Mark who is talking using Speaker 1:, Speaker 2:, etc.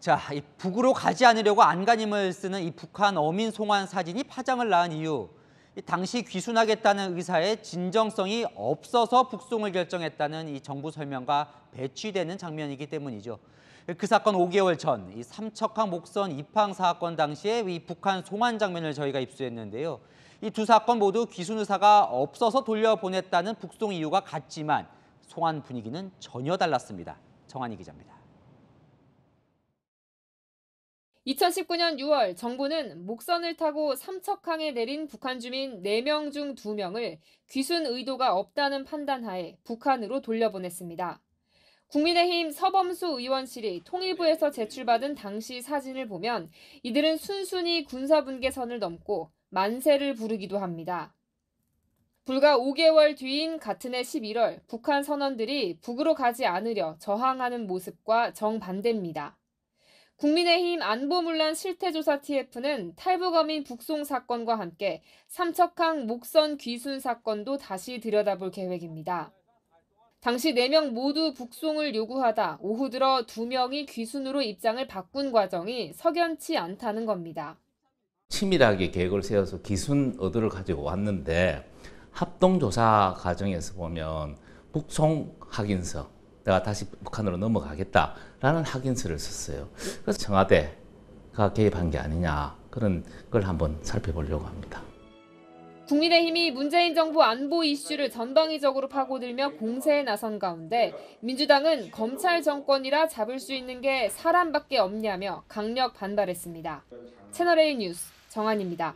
Speaker 1: 자, 이 북으로 가지 않으려고 안간힘을 쓰는 이 북한 어민 송환 사진이 파장을 낳은 이유. 이 당시 귀순하겠다는 의사의 진정성이 없어서 북송을 결정했다는 이 정부 설명과 배치되는 장면이기 때문이죠. 그 사건 5개월 전, 이 삼척항 목선 입항 사건 당시에 이 북한 송환 장면을 저희가 입수했는데요. 이 두 사건 모두 귀순 의사가 없어서 돌려보냈다는 북송 이유가 같지만 송환 분위기는 전혀 달랐습니다. 정한희 기자입니다.
Speaker 2: 2019년 6월 정부는 목선을 타고 삼척항에 내린 북한 주민 4명 중 2명을 귀순 의도가 없다는 판단하에 북한으로 돌려보냈습니다. 국민의힘 서범수 의원실이 통일부에서 네. 제출받은 당시 사진을 보면 이들은 순순히 군사분계선을 넘고 만세를 부르기도 합니다. 불과 5개월 뒤인 같은 해 11월 북한 선원들이 북으로 가지 않으려 저항하는 모습과 정반대입니다. 국민의힘 안보물란 실태조사 TF는 탈북어민 북송 사건과 함께 삼척항 목선 귀순 사건도 다시 들여다볼 계획입니다. 당시 4명 모두 북송을 요구하다 오후 들어 2명이 귀순으로 입장을 바꾼 과정이 석연치 않다는 겁니다.
Speaker 3: 치밀하게 계획을 세워서 기순 의도를 가지고 왔는데 합동조사 과정에서 보면 북송 확인서 내가 다시 북한으로 넘어가겠다라는 확인서를 썼어요. 그래서 청와대가 개입한 게 아니냐 그런 걸 한번 살펴보려고 합니다.
Speaker 2: 국민의힘이 문재인 정부 안보 이슈를 전방위적으로 파고들며 공세에 나선 가운데 민주당은 검찰 정권이라 잡을 수 있는 게 사람밖에 없냐며 강력 반발했습니다. 채널A 뉴스 정한입니다.